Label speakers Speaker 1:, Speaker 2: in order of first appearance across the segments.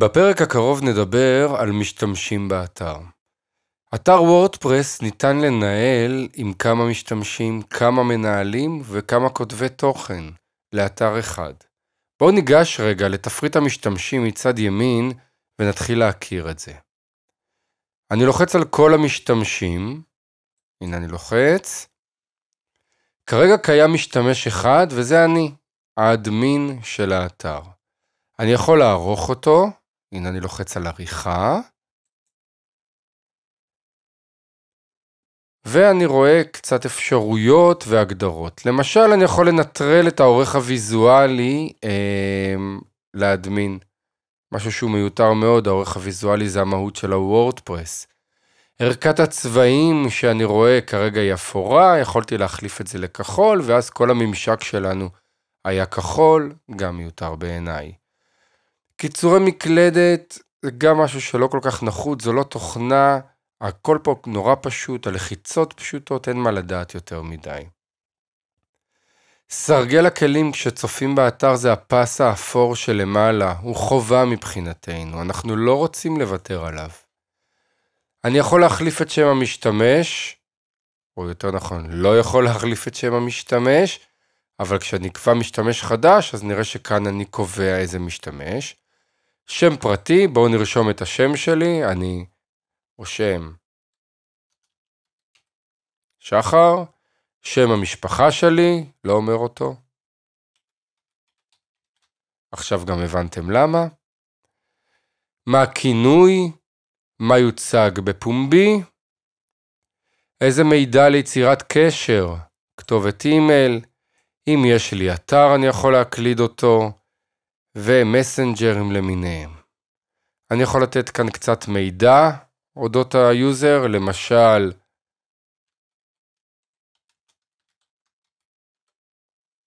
Speaker 1: בפרק הקרוב נדבר על משתמשים באתר. אתר וורדפרס ניתן לנהל עם כמה משתמשים, כמה מנהלים וכמה כותבי תוכן לאתר אחד. בואו ניגש רגע לתפריט המשתמשים מצד ימין ונתחיל להכיר את זה. אני לוחץ על כל המשתמשים, הנה אני לוחץ. כרגע קיים משתמש אחד וזה אני, האדמין של האתר. אני יכול לערוך אותו, הנה אני לוחץ על עריכה. ואני רואה קצת אפשרויות והגדרות. למשל, אני יכול לנטרל את העורך הוויזואלי אה, להדמין. משהו שהוא מיותר מאוד, העורך הוויזואלי זה המהות של הוורדפרס. ערכת הצבעים שאני רואה כרגע היא אפורה, יכולתי להחליף את זה לכחול, ואז כל הממשק שלנו היה כחול, גם מיותר בעיניי. קיצורי מקלדת זה גם משהו שלא כל כך נחות, זו לא תוכנה, הכל פה נורא פשוט, הלחיצות פשוטות, אין מה לדעת יותר מדי. סרגל הכלים כשצופים באתר זה הפס האפור שלמעלה, הוא חובה מבחינתנו, אנחנו לא רוצים לוותר עליו. אני יכול להחליף את שם המשתמש, או יותר נכון, לא יכול להחליף את שם המשתמש, אבל אקבע משתמש חדש, אז נראה שכאן אני קובע איזה משתמש. שם פרטי, בואו נרשום את השם שלי, אני רושם שחר, שם המשפחה שלי, לא אומר אותו. עכשיו גם הבנתם למה. מה הכינוי, מה יוצג בפומבי, איזה מידע ליצירת קשר, כתובת אימייל, אם יש לי אתר אני יכול להקליד אותו, ומסנג'רים למיניהם. אני יכול לתת כאן קצת מידע אודות היוזר, למשל,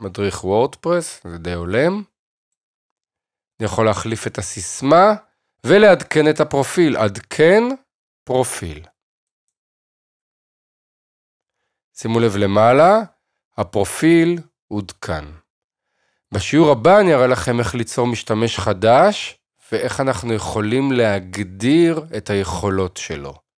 Speaker 1: מדריך וורדפרס, זה די הולם. אני יכול להחליף את הסיסמה ולעדכן את הפרופיל, עדכן פרופיל. שימו לב למעלה, הפרופיל עודכן. בשיעור הבא אני אראה לכם איך ליצור משתמש חדש ואיך אנחנו יכולים להגדיר את היכולות שלו.